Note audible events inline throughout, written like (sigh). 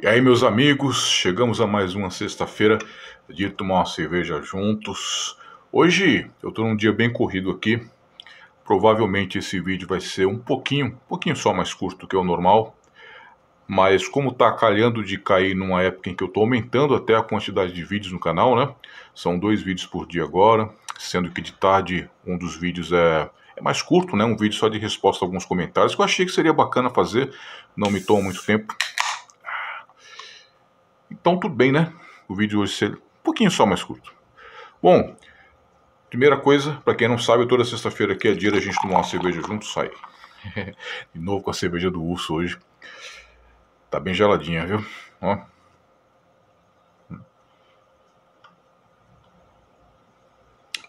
E aí, meus amigos, chegamos a mais uma sexta-feira de tomar uma cerveja juntos. Hoje eu estou num dia bem corrido aqui. Provavelmente esse vídeo vai ser um pouquinho, um pouquinho só mais curto que o normal. Mas como está calhando de cair numa época em que eu estou aumentando até a quantidade de vídeos no canal, né? São dois vídeos por dia agora, sendo que de tarde um dos vídeos é é mais curto, né? Um vídeo só de resposta a alguns comentários que eu achei que seria bacana fazer, não me toma muito tempo. Então tudo bem, né? O vídeo hoje será um pouquinho só mais curto. Bom, primeira coisa, para quem não sabe, toda sexta-feira aqui é dia da gente tomar uma cerveja junto, sai. (laughs) De novo com a cerveja do urso hoje. Tá bem geladinha, viu? Ó.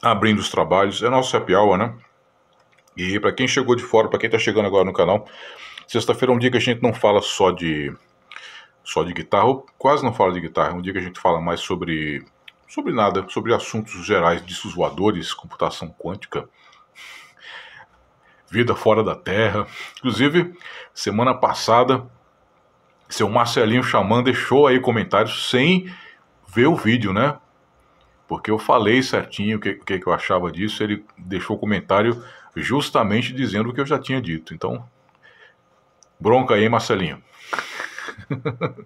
Abrindo os trabalhos, é nosso happy hour, né? E para quem chegou de fora, para quem tá chegando agora no canal, sexta-feira é um dia que a gente não fala só de só de guitarra, ou quase não falo de guitarra. Um dia que a gente fala mais sobre, sobre nada, sobre assuntos gerais, discos voadores, computação quântica, vida fora da Terra. Inclusive, semana passada, seu Marcelinho Xamã deixou aí comentários sem ver o vídeo, né? Porque eu falei certinho o que, que, que eu achava disso, ele deixou comentário justamente dizendo o que eu já tinha dito. Então, bronca aí, Marcelinho. (laughs)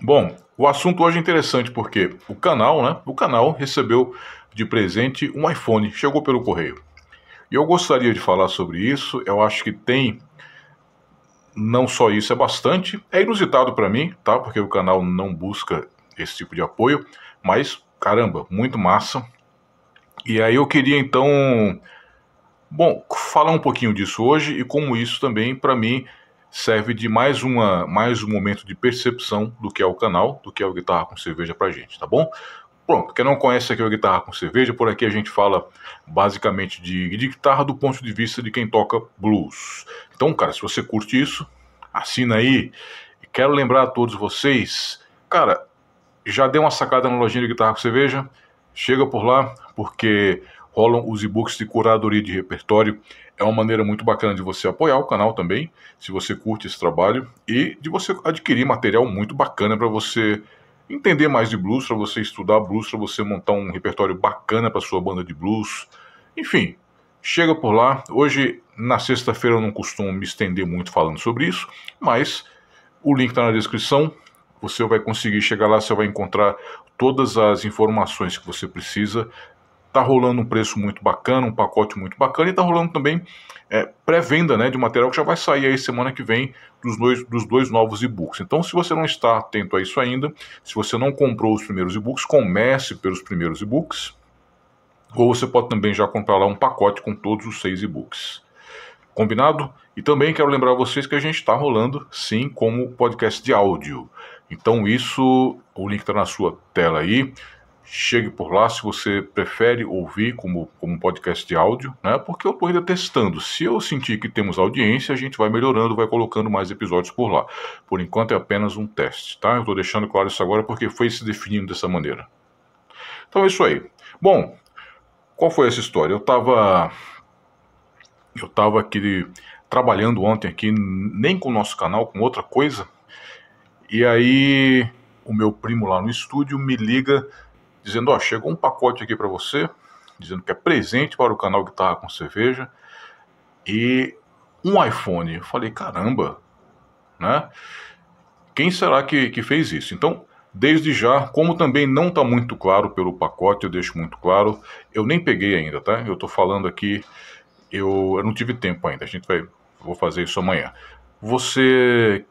Bom, o assunto hoje é interessante porque o canal, né? O canal recebeu de presente um iPhone, chegou pelo correio. E eu gostaria de falar sobre isso. Eu acho que tem não só isso, é bastante. É inusitado para mim, tá? Porque o canal não busca esse tipo de apoio, mas caramba, muito massa. E aí eu queria então, bom, falar um pouquinho disso hoje e como isso também para mim serve de mais, uma, mais um momento de percepção do que é o canal, do que é o Guitarra com Cerveja pra gente, tá bom? Pronto, quem não conhece aqui é o Guitarra com Cerveja, por aqui a gente fala basicamente de, de guitarra do ponto de vista de quem toca blues. Então, cara, se você curte isso, assina aí. E quero lembrar a todos vocês, cara, já deu uma sacada na lojinha de guitarra com cerveja? Chega por lá, porque rolam os e-books de curadoria de repertório. É uma maneira muito bacana de você apoiar o canal também, se você curte esse trabalho, e de você adquirir material muito bacana para você entender mais de blues, para você estudar blues, para você montar um repertório bacana para sua banda de blues. Enfim, chega por lá. Hoje, na sexta-feira, eu não costumo me estender muito falando sobre isso, mas o link está na descrição. Você vai conseguir chegar lá, você vai encontrar todas as informações que você precisa Está rolando um preço muito bacana, um pacote muito bacana, e está rolando também é, pré-venda né, de material que já vai sair aí semana que vem dos dois, dos dois novos e-books. Então, se você não está atento a isso ainda, se você não comprou os primeiros e-books, comece pelos primeiros e-books, ou você pode também já comprar lá um pacote com todos os seis e-books. Combinado? E também quero lembrar vocês que a gente está rolando, sim, como podcast de áudio. Então isso, o link está na sua tela aí chegue por lá se você prefere ouvir como, como podcast de áudio, né? Porque eu estou ainda testando. Se eu sentir que temos audiência, a gente vai melhorando, vai colocando mais episódios por lá. Por enquanto é apenas um teste, tá? Eu estou deixando claro isso agora porque foi se definindo dessa maneira. Então é isso aí. Bom, qual foi essa história? Eu estava eu estava aqui trabalhando ontem aqui nem com o nosso canal, com outra coisa. E aí o meu primo lá no estúdio me liga dizendo: Ó, chegou um pacote aqui para você, dizendo que é presente para o canal Guitarra com Cerveja e um iPhone. Eu falei: caramba, né? Quem será que, que fez isso? Então, desde já, como também não está muito claro pelo pacote, eu deixo muito claro, eu nem peguei ainda, tá? Eu estou falando aqui, eu, eu não tive tempo ainda, a gente vai, vou fazer isso amanhã. Você,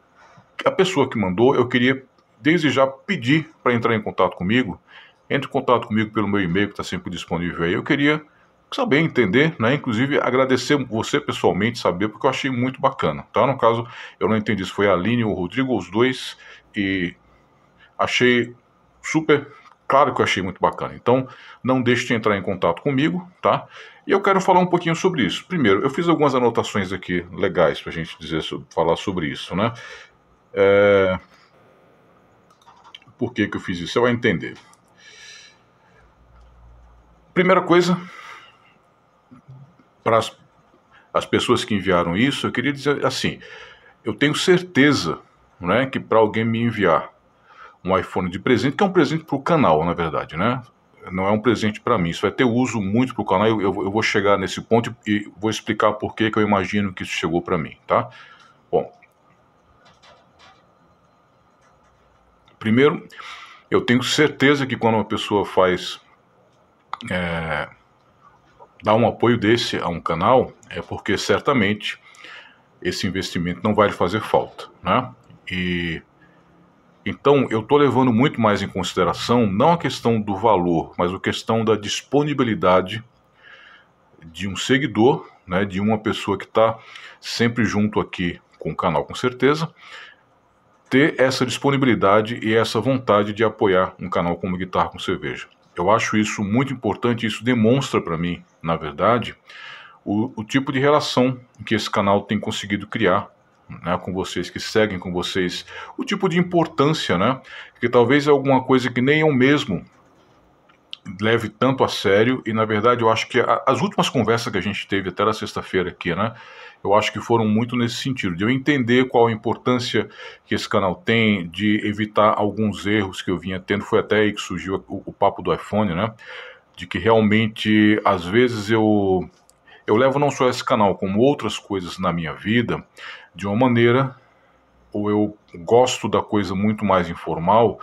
a pessoa que mandou, eu queria desde já pedir para entrar em contato comigo entre em contato comigo pelo meu e-mail que está sempre disponível aí. Eu queria saber, entender, né? Inclusive agradecer você pessoalmente, saber, porque eu achei muito bacana, tá? No caso, eu não entendi se foi a Aline ou o Rodrigo, os dois, e achei super claro que eu achei muito bacana. Então, não deixe de entrar em contato comigo, tá? E eu quero falar um pouquinho sobre isso. Primeiro, eu fiz algumas anotações aqui legais para a gente dizer, falar sobre isso, né? É... Por que, que eu fiz isso? Você vai entender. Primeira coisa, para as, as pessoas que enviaram isso, eu queria dizer assim: eu tenho certeza né, que para alguém me enviar um iPhone de presente, que é um presente para o canal, na verdade, né? Não é um presente para mim, isso vai ter uso muito para o canal. Eu, eu, eu, vou chegar nesse ponto e vou explicar por que eu imagino que isso chegou para mim, tá? Bom, primeiro, eu tenho certeza que quando uma pessoa faz é, dar um apoio desse a um canal é porque certamente esse investimento não vai lhe fazer falta, né? E então eu estou levando muito mais em consideração não a questão do valor, mas a questão da disponibilidade de um seguidor, né, de uma pessoa que está sempre junto aqui com o canal, com certeza, ter essa disponibilidade e essa vontade de apoiar um canal como Guitarra com Cerveja. Eu acho isso muito importante, isso demonstra para mim, na verdade, o, o, tipo de relação que esse canal tem conseguido criar né, com vocês, que seguem com vocês, o tipo de importância, né? Que talvez é alguma coisa que nem eu mesmo leve tanto a sério, e na verdade eu acho que a, as últimas conversas que a gente teve até na sexta-feira aqui, né? eu acho que foram muito nesse sentido, de eu entender qual a importância que esse canal tem, de evitar alguns erros que eu vinha tendo. Foi até aí que surgiu o, o papo do iPhone, né? De que realmente, às vezes, eu, eu levo não só esse canal, como outras coisas na minha vida, de uma maneira, ou eu gosto da coisa muito mais informal,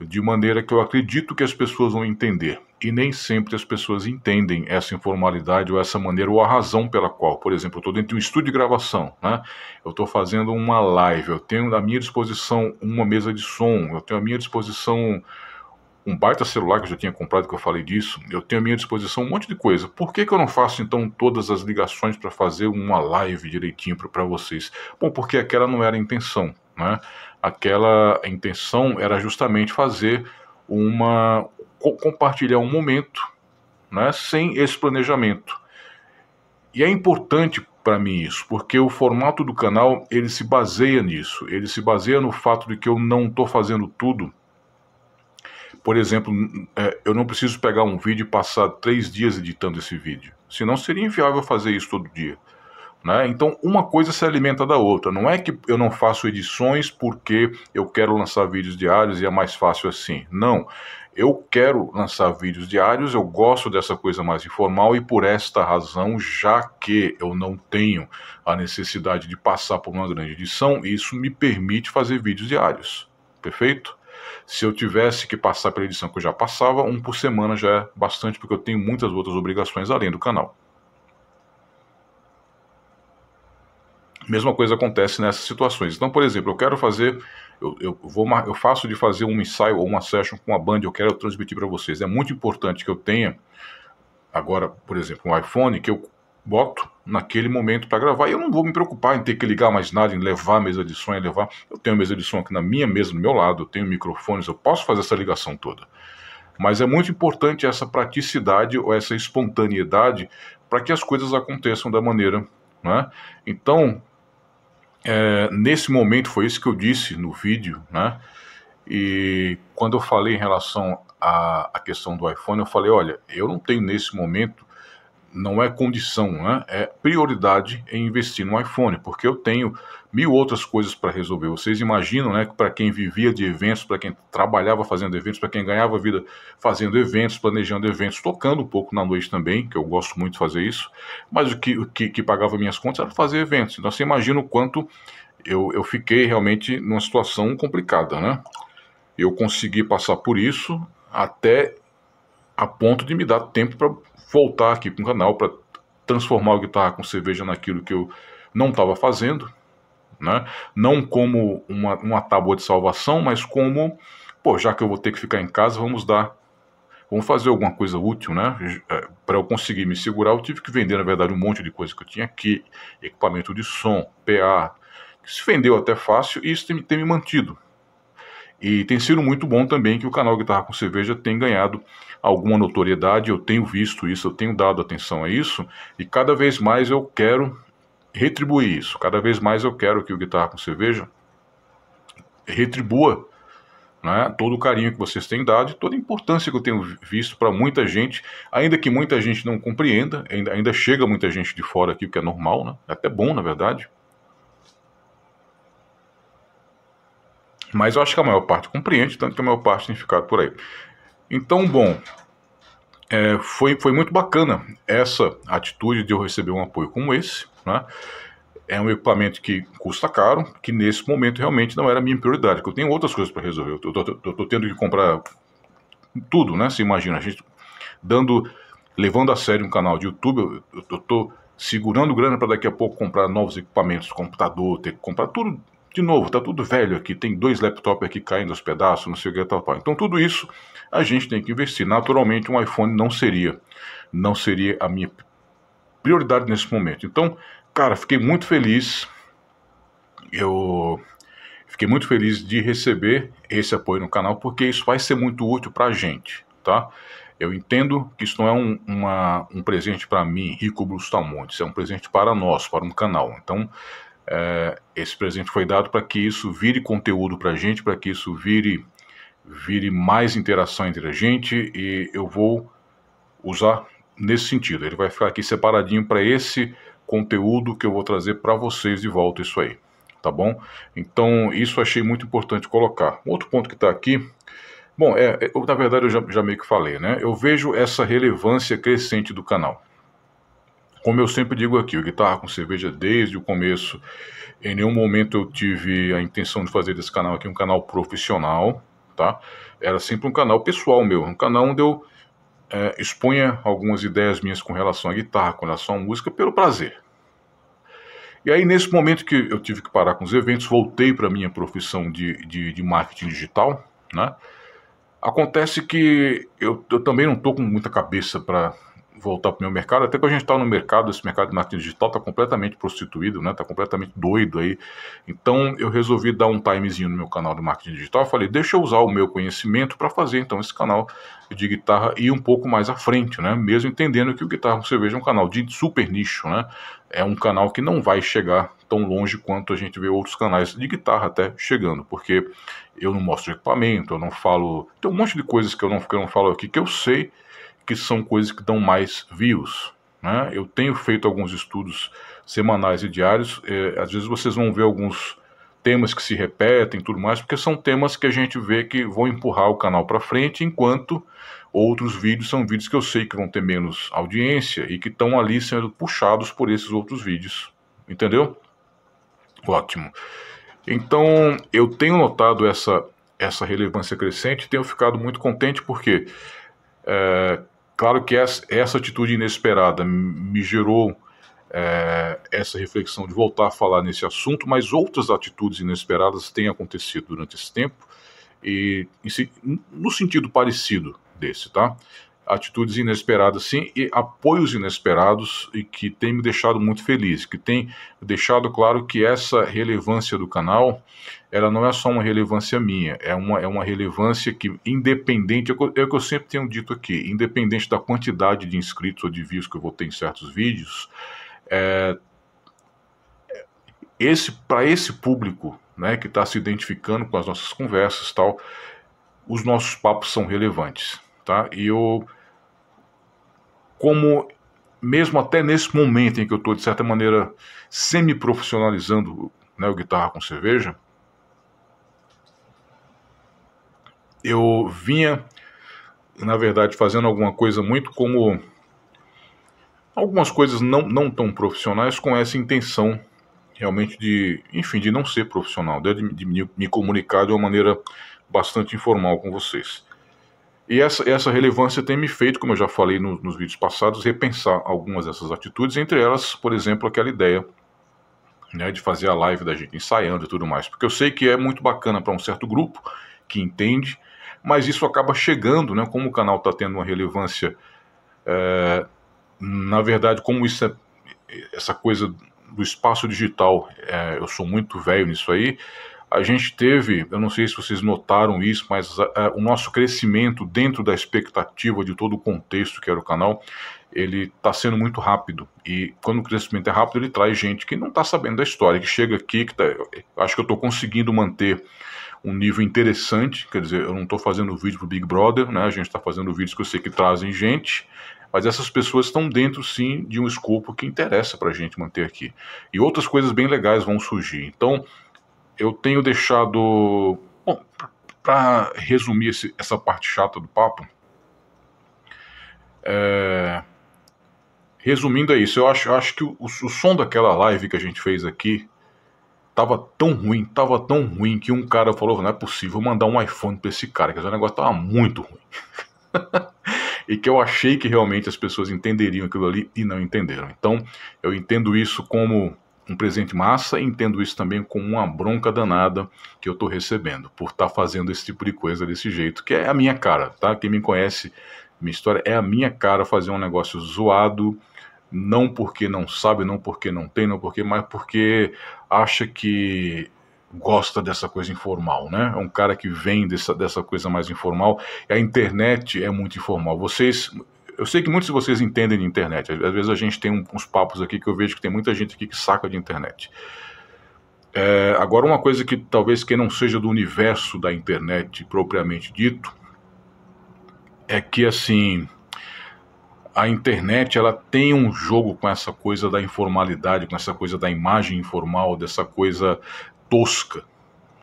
de maneira que eu acredito que as pessoas vão entender e nem sempre as pessoas entendem essa informalidade ou essa maneira ou a razão pela qual, por exemplo, eu estou dentro de um estúdio de gravação, né? eu estou fazendo uma live, eu tenho à minha disposição uma mesa de som, eu tenho à minha disposição um baita celular que eu já tinha comprado, que eu falei disso, eu tenho à minha disposição um monte de coisa. Por que, que eu não faço então todas as ligações para fazer uma live direitinho para vocês? Bom, porque aquela não era a intenção, né? Aquela intenção era justamente fazer uma co compartilhar um momento né, sem esse planejamento. E é importante para mim isso, porque o formato do canal ele se baseia nisso, ele se baseia no fato de que eu não estou fazendo tudo. Por exemplo, é, eu não preciso pegar um vídeo e passar três dias editando esse vídeo, senão seria inviável fazer isso todo dia. Né? Então, uma coisa se alimenta da outra. Não é que eu não faço edições porque eu quero lançar vídeos diários e é mais fácil assim. Não. Eu quero lançar vídeos diários, eu gosto dessa coisa mais informal e por esta razão, já que eu não tenho a necessidade de passar por uma grande edição, isso me permite fazer vídeos diários. Perfeito? Se eu tivesse que passar pela edição que eu já passava, um por semana já é bastante, porque eu tenho muitas outras obrigações além do canal. Mesma coisa acontece nessas situações. Então, por exemplo, eu quero fazer, eu, eu, vou, eu faço de fazer um ensaio ou uma session com a band, eu quero transmitir para vocês. É muito importante que eu tenha agora, por exemplo, um iPhone que eu boto naquele momento para gravar. E eu não vou me preocupar em ter que ligar mais nada, em levar a mesa de som, em levar. Eu tenho a mesa de som aqui na minha mesa, do meu lado, eu tenho microfones, eu posso fazer essa ligação toda. Mas é muito importante essa praticidade ou essa espontaneidade para que as coisas aconteçam da maneira. Né? Então, é, nesse momento, foi isso que eu disse no vídeo, né? E quando eu falei em relação à, à questão do iPhone, eu falei: olha, eu não tenho nesse momento não é condição, né? é prioridade em investir no iPhone, porque eu tenho mil outras coisas para resolver. Vocês imaginam né, que para quem vivia de eventos, para quem trabalhava fazendo eventos, para quem ganhava vida fazendo eventos, planejando eventos, tocando um pouco na noite também, que eu gosto muito de fazer isso, mas o que, o que, que pagava minhas contas era fazer eventos. Então você imagina o quanto eu, eu fiquei realmente numa situação complicada. Né? Eu consegui passar por isso até a ponto de me dar tempo para voltar aqui com o canal, para transformar o guitarra com cerveja naquilo que eu não estava fazendo, né? não como uma, uma tábua de salvação, mas como, pô, já que eu vou ter que ficar em casa, vamos dar, vamos fazer alguma coisa útil, né? É, para eu conseguir me segurar, eu tive que vender, na verdade, um monte de coisa que eu tinha aqui, equipamento de som, PA, que se vendeu até fácil e isso tem, tem me mantido. E tem sido muito bom também que o canal Guitarra com Cerveja tem ganhado alguma notoriedade, eu tenho visto isso, eu tenho dado atenção a isso, e cada vez mais eu quero retribuir isso, cada vez mais eu quero que o Guitarra com Cerveja retribua né, todo o carinho que vocês têm dado, toda a importância que eu tenho visto para muita gente, ainda que muita gente não compreenda, ainda, ainda chega muita gente de fora aqui, o que é normal, né? é até bom na verdade, Mas eu acho que a maior parte compreende, tanto que a maior parte tem ficado por aí. Então, bom, é, foi, foi muito bacana essa atitude de eu receber um apoio como esse. Né? É um equipamento que custa caro, que nesse momento realmente não era a minha prioridade, porque eu tenho outras coisas para resolver. Eu estou tendo que comprar tudo, né? Você imagina, a gente dando, levando a sério um canal de YouTube, eu estou segurando grana para daqui a pouco comprar novos equipamentos, computador, ter que comprar tudo de novo, tá tudo velho aqui, tem dois laptops aqui caindo aos pedaços, não sei o que, tal, tal. Então tudo isso a gente tem que investir. Naturalmente, um iPhone não seria, não seria a minha prioridade nesse momento. Então, cara, fiquei muito feliz. Eu fiquei muito feliz de receber esse apoio no canal, porque isso vai ser muito útil para a gente, tá? Eu entendo que isso não é um, uma, um presente para mim, Rico Bustamante, isso é um presente para nós, para um canal. Então, Uh, esse presente foi dado para que isso vire conteúdo para a gente, para que isso vire, vire mais interação entre a gente e eu vou usar nesse sentido. Ele vai ficar aqui separadinho para esse conteúdo que eu vou trazer para vocês de volta isso aí, tá bom? Então isso achei muito importante colocar. Outro ponto que está aqui, bom, é, na verdade eu já, já meio que falei, né? Eu vejo essa relevância crescente do canal. Como eu sempre digo aqui, o Guitarra com Cerveja desde o começo. Em nenhum momento eu tive a intenção de fazer desse canal aqui um canal profissional, tá? Era sempre um canal pessoal meu, um canal onde eu é, expunha algumas ideias minhas com relação à guitarra, com relação à música, pelo prazer. E aí, nesse momento que eu tive que parar com os eventos, voltei para a minha profissão de, de, de, marketing digital, né? Acontece que eu, eu também não estou com muita cabeça para voltar para o meu mercado, até que a gente está no mercado, esse mercado de marketing digital está completamente prostituído, né? Está completamente doido aí. Então eu resolvi dar um timezinho no meu canal de marketing digital. Eu falei, deixa eu usar o meu conhecimento para fazer então esse canal de guitarra e um pouco mais à frente, né? Mesmo entendendo que o Guitarra você veja é um canal de super nicho, né? É um canal que não vai chegar tão longe quanto a gente vê outros canais de guitarra até chegando, porque eu não mostro equipamento, eu não falo. Tem um monte de coisas que eu não, que eu não falo aqui que eu sei que são coisas que dão mais views. Né? Eu tenho feito alguns estudos semanais e diários, é, às vezes vocês vão ver alguns temas que se repetem tudo mais, porque são temas que a gente vê que vão empurrar o canal para frente, enquanto outros vídeos são vídeos que eu sei que vão ter menos audiência e que estão ali sendo puxados por esses outros vídeos. Entendeu? Ótimo. Então, eu tenho notado essa, essa relevância crescente, e tenho ficado muito contente porque é, Claro que essa, atitude inesperada me gerou é, essa reflexão de voltar a falar nesse assunto, mas outras atitudes inesperadas têm acontecido durante esse tempo, e, e no sentido parecido desse, tá? atitudes inesperadas sim e apoios inesperados e que tem me deixado muito feliz, que tem deixado claro que essa relevância do canal, ela não é só uma relevância minha, é uma, é uma relevância que independente, é o que eu é sempre tenho dito aqui, independente da quantidade de inscritos ou de views que eu vou ter em certos vídeos, é, esse para esse público, né, que está se identificando com as nossas conversas tal, os nossos papos são relevantes, tá? E eu como mesmo até nesse momento em que eu estou, de certa maneira, semi-profissionalizando né, o Guitarra com Cerveja, eu vinha, na verdade, fazendo alguma coisa muito como. Algumas coisas não, não tão profissionais com essa intenção realmente de, enfim, de não ser profissional, de, de me comunicar de uma maneira bastante informal com vocês. E essa, essa relevância tem me feito, como eu já falei no, nos vídeos passados, repensar algumas dessas atitudes, entre elas, por exemplo, aquela ideia né, de fazer a live da gente ensaiando e tudo mais. Porque eu sei que é muito bacana para um certo grupo que entende, mas isso acaba chegando, né, como o canal está tendo uma relevância, é, na verdade, como isso é, essa coisa do espaço digital, é, eu sou muito velho nisso aí, a gente teve, eu não sei se vocês notaram isso, mas é, é, o nosso crescimento dentro da expectativa de todo o contexto que era o canal, ele está sendo muito rápido. E quando o crescimento é rápido, ele traz gente que não está sabendo da história, que chega aqui, que tá, acho que eu estou conseguindo manter um nível interessante, quer dizer, eu não estou fazendo vídeo para o Big Brother, né? a gente está fazendo vídeos que eu sei que trazem gente, mas essas pessoas estão dentro sim de um escopo que interessa para a gente manter aqui. E outras coisas bem legais vão surgir. Então, eu tenho deixado. Bom, para resumir esse, essa parte chata do papo, é, resumindo é isso. Eu acho, eu acho que o, o, som daquela live que a gente fez aqui tava tão ruim, tava tão ruim que um cara falou: não é possível mandar um iPhone para esse cara, que o negócio tava muito ruim. (laughs) e que eu achei que realmente as pessoas entenderiam aquilo ali e não entenderam. Então, eu entendo isso como um presente massa, entendo isso também como uma bronca danada que eu estou recebendo por estar tá fazendo esse tipo de coisa desse jeito, que é a minha cara, tá? Quem me conhece, minha história é a minha cara fazer um negócio zoado, não porque não sabe, não porque não tem, não porque, mas porque acha que gosta dessa coisa informal, né? É um cara que vem dessa, dessa coisa mais informal. a internet é muito informal. Vocês, eu sei que muitos de vocês entendem de internet. Às vezes a gente tem uns papos aqui que eu vejo que tem muita gente aqui que saca de internet. É, agora, uma coisa que talvez quem não seja do universo da internet propriamente dito, é que assim, a internet ela tem um jogo com essa coisa da informalidade, com essa coisa da imagem informal, dessa coisa tosca.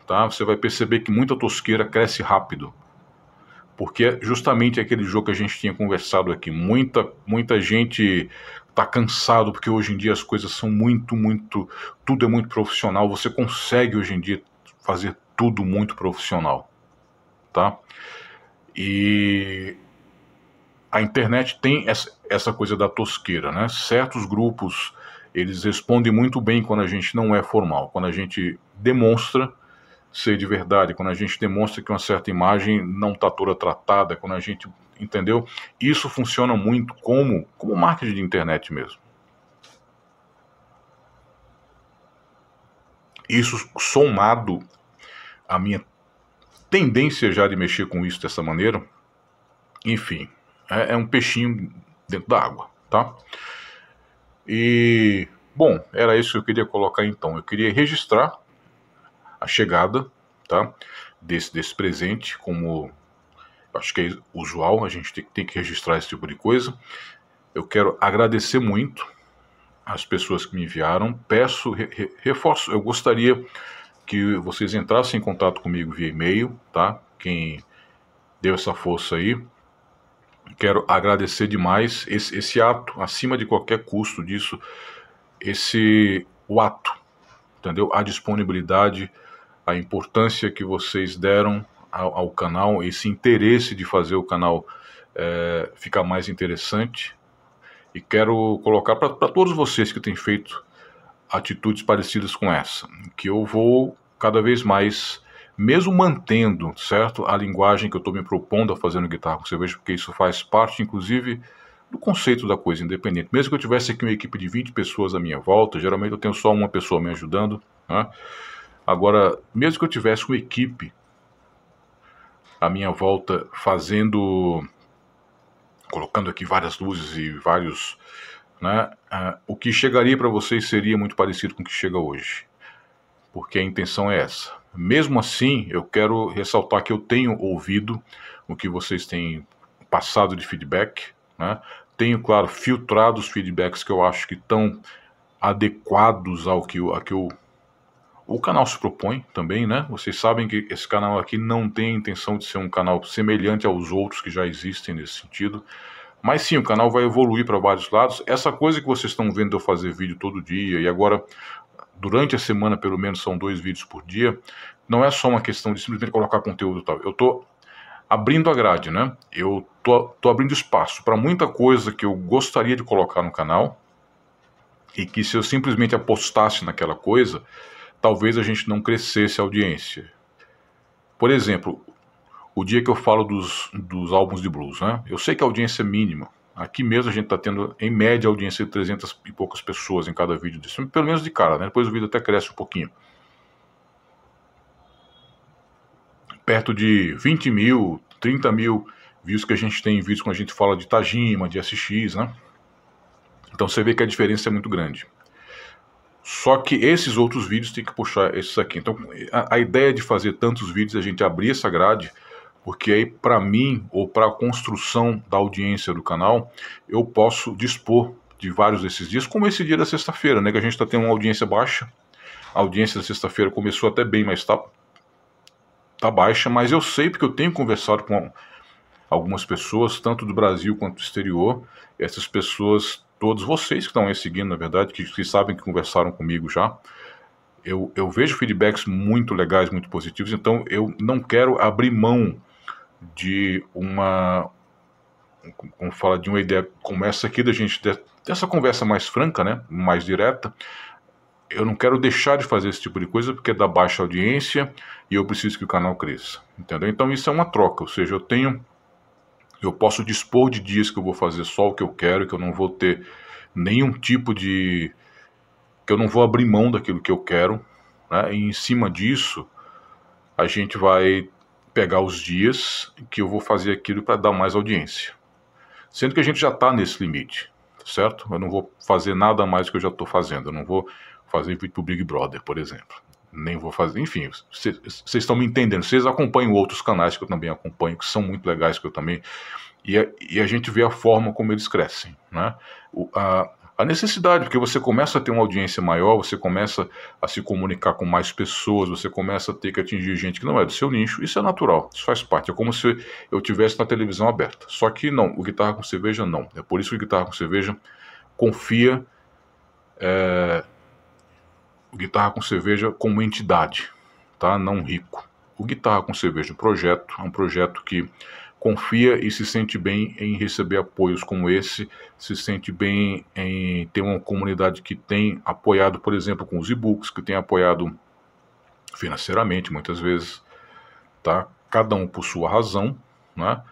Tá? Você vai perceber que muita tosqueira cresce rápido. Porque é justamente aquele jogo que a gente tinha conversado aqui, muita, muita gente tá cansado porque hoje em dia as coisas são muito, muito, tudo é muito profissional, você consegue hoje em dia fazer tudo muito profissional, tá? E a internet tem essa coisa da tosqueira, né? Certos grupos, eles respondem muito bem quando a gente não é formal, quando a gente demonstra ser de verdade, quando a gente demonstra que uma certa imagem não está toda tratada, quando a gente. Entendeu? Isso funciona muito como, como marketing de internet mesmo. Isso somado à minha tendência já de mexer com isso dessa maneira, enfim, é, é um peixinho dentro da água, tá? E, bom, era isso que eu queria colocar então. Eu queria registrar a chegada tá, desse, desse presente, como acho que é usual, a gente tem, tem que registrar esse tipo de coisa. Eu quero agradecer muito as pessoas que me enviaram. Peço, re, re, reforço, eu gostaria que vocês entrassem em contato comigo via e-mail, tá? Quem deu essa força aí. Quero agradecer demais esse, esse ato, acima de qualquer custo disso, esse o ato, entendeu? A disponibilidade a importância que vocês deram ao, ao canal, esse interesse de fazer o canal é, ficar mais interessante. E quero colocar para todos vocês que têm feito atitudes parecidas com essa, que eu vou cada vez mais, mesmo mantendo, certo, a linguagem que eu estou me propondo a fazer no Guitarra com Cerveja, porque isso faz parte, inclusive, do conceito da coisa independente. Mesmo que eu tivesse aqui uma equipe de 20 pessoas à minha volta, geralmente eu tenho só uma pessoa me ajudando, né? Agora, mesmo que eu tivesse uma equipe à minha volta fazendo, colocando aqui várias luzes e vários, né, uh, o que chegaria para vocês seria muito parecido com o que chega hoje, porque a intenção é essa. Mesmo assim, eu quero ressaltar que eu tenho ouvido o que vocês têm passado de feedback, né? tenho, claro, filtrado os feedbacks que eu acho que estão adequados ao que, a que eu o canal se propõe também, né? Vocês sabem que esse canal aqui não tem a intenção de ser um canal semelhante aos outros que já existem nesse sentido. Mas sim, o canal vai evoluir para vários lados. Essa coisa que vocês estão vendo eu fazer vídeo todo dia e agora durante a semana pelo menos são dois vídeos por dia, não é só uma questão de simplesmente colocar conteúdo e tal. Eu estou abrindo a grade, né? Eu tô, tô abrindo espaço para muita coisa que eu gostaria de colocar no canal e que se eu simplesmente apostasse naquela coisa, talvez a gente não crescesse a audiência. Por exemplo, o dia que eu falo dos, dos álbuns de blues, né? Eu sei que a audiência é mínima. Aqui mesmo a gente está tendo, em média, audiência de 300 e poucas pessoas em cada vídeo disso. Pelo menos de cara, né? Depois o vídeo até cresce um pouquinho. Perto de 20 mil, 30 mil views que a gente tem em vídeos quando a gente fala de Tajima, de SX, né? Então você vê que a diferença é muito grande. Só que esses outros vídeos tem que puxar esses aqui. Então, a, a ideia de fazer tantos vídeos é a gente abrir essa grade, porque aí para mim ou para a construção da audiência do canal, eu posso dispor de vários desses dias, como esse dia da sexta-feira, né, que a gente está tendo uma audiência baixa. A audiência da sexta-feira começou até bem, mas está tá baixa, mas eu sei porque eu tenho conversado com algumas pessoas, tanto do Brasil quanto do exterior. Essas pessoas todos vocês que estão aí seguindo, na verdade, que, que sabem que conversaram comigo já. Eu, eu vejo feedbacks muito legais, muito positivos, então eu não quero abrir mão de uma, como fala, de uma ideia como essa aqui da gente, dessa conversa mais franca, né, mais direta, eu não quero deixar de fazer esse tipo de coisa porque é da baixa audiência e eu preciso que o canal cresça, entendeu? Então isso é uma troca, ou seja, eu tenho eu posso dispor de dias que eu vou fazer só o que eu quero, que eu não vou ter nenhum tipo de. que eu não vou abrir mão daquilo que eu quero. Né? E em cima disso, a gente vai pegar os dias que eu vou fazer aquilo para dar mais audiência. Sendo que a gente já está nesse limite, certo? Eu não vou fazer nada mais do que eu já estou fazendo. Eu não vou fazer vídeo para o Big Brother, por exemplo nem vou fazer. Enfim, vocês estão me entendendo. Vocês acompanham outros canais que eu também acompanho, que são muito legais, que eu também. E a, e a gente vê a forma como eles crescem. Né? O, a, a necessidade, porque você começa a ter uma audiência maior, você começa a se comunicar com mais pessoas, você começa a ter que atingir gente que não é do seu nicho, isso é natural, isso faz parte. É como se eu tivesse na televisão aberta. Só que não, o Guitarra com Cerveja não. É por isso que o Guitarra com Cerveja confia. É, Guitarra com Cerveja como entidade, tá? não rico. O Guitarra com Cerveja é Projeto é um projeto que confia e se sente bem em receber apoios como esse, se sente bem em ter uma comunidade que tem apoiado, por exemplo, com os e-books, que tem apoiado financeiramente muitas vezes, tá? Cada um por sua razão, né?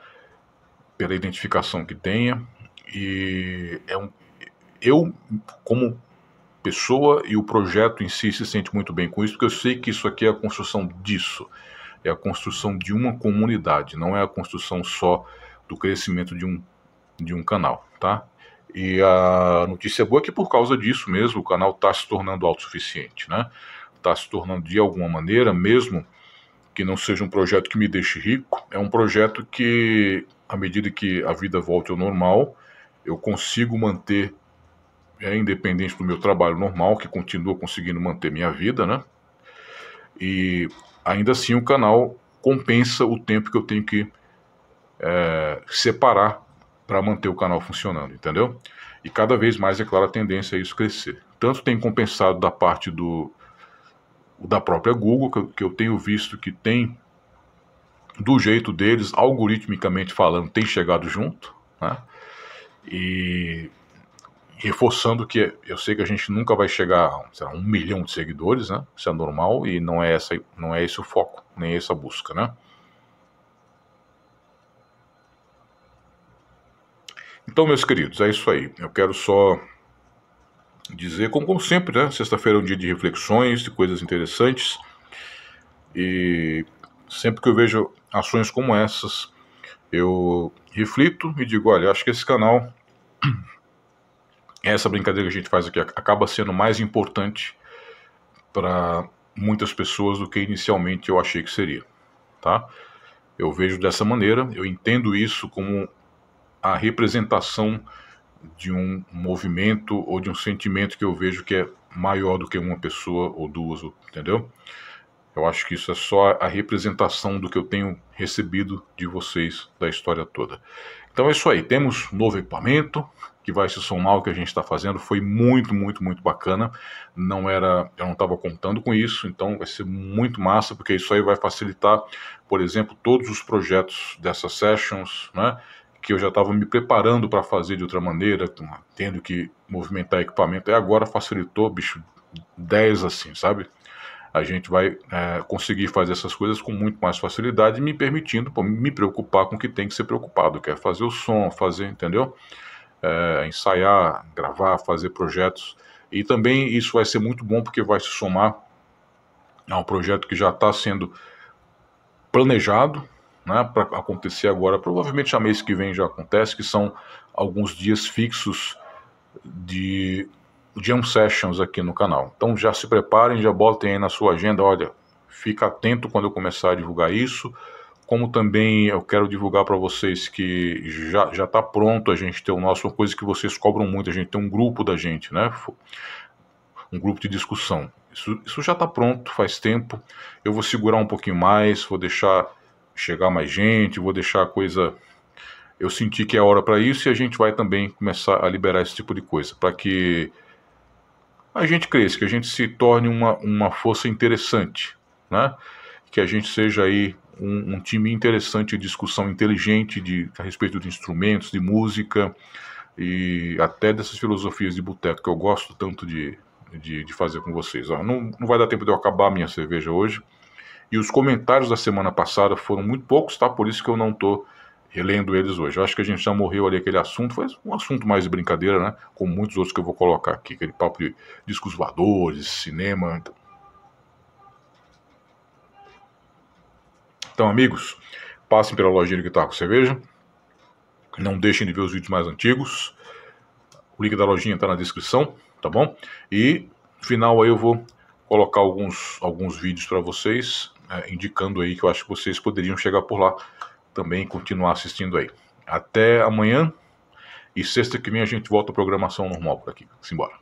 Pela identificação que tenha e é um eu como pessoa e o projeto em si se sente muito bem com isso, porque eu sei que isso aqui é a construção disso, é a construção de uma comunidade, não é a construção só do crescimento de um, de um canal, tá? E a notícia boa é que por causa disso mesmo o canal está se tornando autossuficiente, né? Está se tornando de alguma maneira, mesmo que não seja um projeto que me deixe rico, é um projeto que, à medida que a vida volte ao normal, eu consigo manter é independente do meu trabalho normal, que continua conseguindo manter minha vida, né? E ainda assim o canal compensa o tempo que eu tenho que é, separar para manter o canal funcionando, entendeu? E cada vez mais, é claro, a tendência é isso crescer. Tanto tem compensado da parte do da própria Google, que eu, que eu tenho visto que tem, do jeito deles, algoritmicamente falando, tem chegado junto, né? E reforçando que eu sei que a gente nunca vai chegar a um milhão de seguidores, né? Isso é normal e não é, essa, não é esse o foco, nem essa busca, né? Então, meus queridos, é isso aí. Eu quero só dizer, como, como sempre, né? Sexta-feira é um dia de reflexões, de coisas interessantes. E sempre que eu vejo ações como essas, eu reflito e digo, olha, acho que esse canal essa brincadeira que a gente faz aqui acaba sendo mais importante para muitas pessoas do que inicialmente eu achei que seria, tá? Eu vejo dessa maneira, eu entendo isso como a representação de um movimento ou de um sentimento que eu vejo que é maior do que uma pessoa ou duas, entendeu? Eu acho que isso é só a representação do que eu tenho recebido de vocês da história toda. Então é isso aí, temos novo equipamento que vai se somar ao que a gente está fazendo. Foi muito, muito, muito bacana. Não era, eu não estava contando com isso, então vai ser muito massa, porque isso aí vai facilitar, por exemplo, todos os projetos dessas sessions, né? Que eu já estava me preparando para fazer de outra maneira, tendo que movimentar equipamento. E agora facilitou, bicho, 10 assim, sabe? a gente vai é, conseguir fazer essas coisas com muito mais facilidade, me permitindo pô, me preocupar com o que tem que ser preocupado, que é fazer o som, fazer, entendeu? É, ensaiar, gravar, fazer projetos. E também isso vai ser muito bom porque vai se somar a um projeto que já está sendo planejado, né, para acontecer agora, provavelmente a mês que vem já acontece, que são alguns dias fixos de Jam Sessions aqui no canal. Então já se preparem, já botem aí na sua agenda, olha, fica atento quando eu começar a divulgar isso, como também eu quero divulgar para vocês que já já está pronto a gente ter o nosso, uma coisa que vocês cobram muito, a gente tem um grupo da gente, né? Um grupo de discussão. Isso, isso já está pronto faz tempo, eu vou segurar um pouquinho mais, vou deixar chegar mais gente, vou deixar a coisa eu senti que é hora para isso e a gente vai também começar a liberar esse tipo de coisa, para que a gente cresça, que a gente se torne uma, uma força interessante, né? que a gente seja aí um, um time interessante de discussão inteligente de, a respeito de instrumentos, de música e até dessas filosofias de boteco que eu gosto tanto de, de, de fazer com vocês. Ó, não, não vai dar tempo de eu acabar a minha cerveja hoje. E os comentários da semana passada foram muito poucos, tá? Por isso que eu não estou relendo eles hoje. Eu acho que a gente já morreu ali aquele assunto, foi um assunto mais de brincadeira, né? Como muitos outros que eu vou colocar aqui, aquele papo de discos voadores, cinema. Então, então amigos, passem pela lojinha do Guitarra com Cerveja. Não deixem de ver os vídeos mais antigos. O link da lojinha está na descrição, tá bom? E final aí eu vou colocar alguns, alguns vídeos para vocês, é, indicando aí que eu acho que vocês poderiam chegar por lá também continuar assistindo aí. Até amanhã e sexta que vem a gente volta à programação normal por aqui. Simbora.